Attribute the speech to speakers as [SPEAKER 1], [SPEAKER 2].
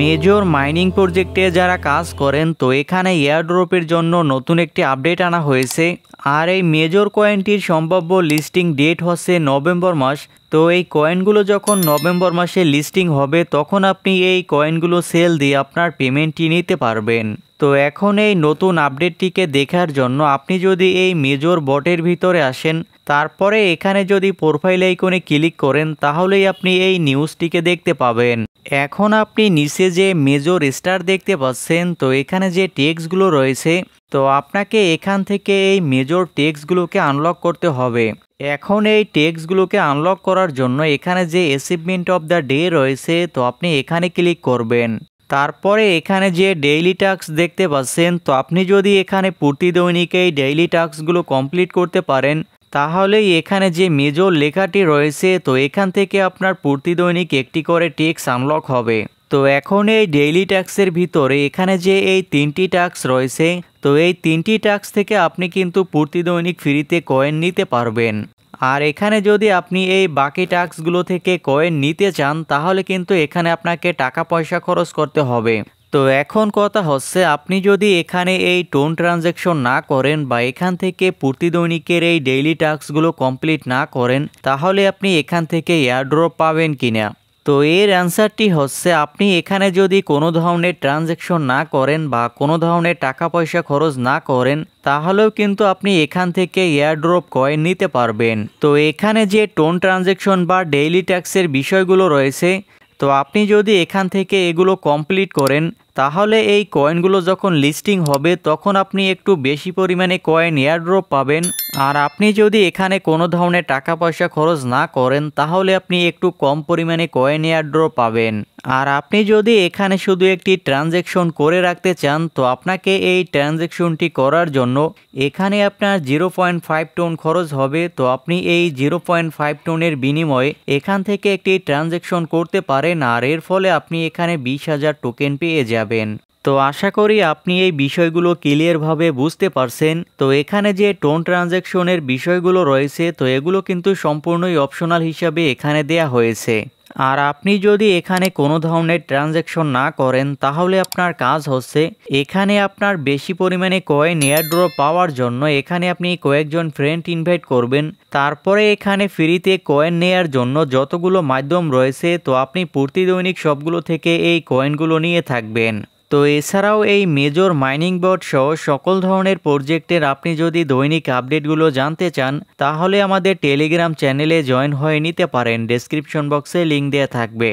[SPEAKER 1] major mining প্রজেক্টে যারা কাজ করেন তো এখানে এয়ারড্রপের জন্য নতুন একটি আপডেট আনা হয়েছে আর এই মেজর কয়েনটির সম্ভাব্য লিস্টিং ডেট হচ্ছে নভেম্বর মাস তো এই কয়েনগুলো যখন নভেম্বর মাসে লিস্টিং হবে তখন আপনি এই কয়েনগুলো সেল দিয়ে আপনার পেমেন্টটি নিতে পারবেন তো এখন এই নতুন আপডেটটিকে দেখার জন্য আপনি যদি এই মেজর বটের ভিতরে আসেন তারপরে এখানে যদি প্রোফাইল আইকনে ক্লিক করেন তাহলেই আপনি এই নিউজটিকে দেখতে পাবেন এখন আপনি নিচে যে মেজর স্টার দেখতে পাচ্ছেন তো এখানে যে টেক্সগুলো রয়েছে তো আপনাকে এখান থেকে এই মেজর টেক্সগুলোকে আনলক করতে হবে এখন এই টেক্সগুলোকে আনলক করার জন্য এখানে যে অ্যাচিভমেন্ট অফ দ্য ডে রয়েছে তো আপনি এখানে ক্লিক করবেন তারপরে এখানে যে ডেইলি টাস্ক দেখতে পাচ্ছেন তো আপনি যদি এখানে প্রতি দৈনিক এই ডেইলি টাস্কগুলো কমপ্লিট করতে পারেন তাহলে এখানে যে মেজর লেখাটি রয়েছে তো এখান থেকে আপনার প্রতিদৈনিক দৈনিক একটি করে টেক্স আনলক হবে তো এখন এই ডেইলি ট্যাক্সের ভিতরে এখানে যে এই তিনটি ট্যাক্স রয়েছে তো এই তিনটি ট্যাক্স থেকে আপনি কিন্তু প্রতিদৈনিক দৈনিক ফ্রিতে কয়েন নিতে পারবেন আর এখানে যদি আপনি এই বাকি ট্যাক্সগুলো থেকে কয়েন নিতে চান তাহলে কিন্তু এখানে আপনাকে টাকা পয়সা খরচ করতে হবে তো এখন কথা হচ্ছে আপনি যদি এখানে এই টোন ট্রানজ্যাকশন না করেন বা এখান থেকে প্রতিদৈনিকের এই ডেইলি টাস্কগুলো কমপ্লিট না করেন তাহলে আপনি এখান থেকে এয়ারড্রপ পাবেন কিনা তো এর অ্যান্সারটি হচ্ছে আপনি এখানে যদি কোনো ধরনের ট্রানজ্যাকশন না করেন বা কোনো ধরনের টাকা পয়সা খরচ না করেন তাহলেও কিন্তু আপনি এখান থেকে এয়ারড্রপ কয়েন নিতে পারবেন তো এখানে যে টোন ট্রানজ্যাকশন বা ডেইলি ট্যাক্সের বিষয়গুলো রয়েছে তো আপনি যদি এখান থেকে এগুলো কমপ্লিট করেন তাহলে এই কয়েনগুলো যখন লিস্টিং হবে তখন আপনি একটু বেশি পরিমাণে কয়েন এয়ারড্রপ পাবেন আর আপনি যদি এখানে কোনো ধরনের টাকা পয়সা খরচ না করেন তাহলে আপনি একটু কম পরিমাণে কয়েন এয়ারড্রপ পাবেন আর আপনি যদি এখানে শুধু একটি ট্রানজেকশন করে রাখতে চান তো আপনাকে এই ট্রানজেকশনটি করার জন্য এখানে আপনার জিরো পয়েন্ট ফাইভ টোন খরচ হবে তো আপনি এই জিরো পয়েন্ট ফাইভ টোনের বিনিময়ে এখান থেকে একটি ট্রানজেকশন করতে পারেন আর এর ফলে আপনি এখানে বিশ হাজার টোকেন পেয়ে যাবেন তো আশা করি আপনি এই বিষয়গুলো ক্লিয়ারভাবে বুঝতে পারছেন তো এখানে যে টোন ট্রানজ্যাকশনের বিষয়গুলো রয়েছে তো এগুলো কিন্তু সম্পূর্ণই অপশনাল হিসাবে এখানে দেয়া হয়েছে আর আপনি যদি এখানে কোনো ধরনের ট্রানজ্যাকশন না করেন তাহলে আপনার কাজ হচ্ছে এখানে আপনার বেশি পরিমাণে কয়েন এয়ারড্রপ পাওয়ার জন্য এখানে আপনি কয়েকজন ফ্রেন্ড ইনভাইট করবেন তারপরে এখানে ফ্রিতে কয়েন নেয়ার জন্য যতগুলো মাধ্যম রয়েছে তো আপনি প্রতিদৈনিক সবগুলো থেকে এই কয়েনগুলো নিয়ে থাকবেন তো এছাড়াও এই মেজর মাইনিং বোর্ড সহ সকল ধরনের প্রজেক্টের আপনি যদি দৈনিক আপডেটগুলো জানতে চান তাহলে আমাদের টেলিগ্রাম চ্যানেলে জয়েন হয়ে নিতে পারেন ডেসক্রিপশন বক্সে লিঙ্ক দেওয়া থাকবে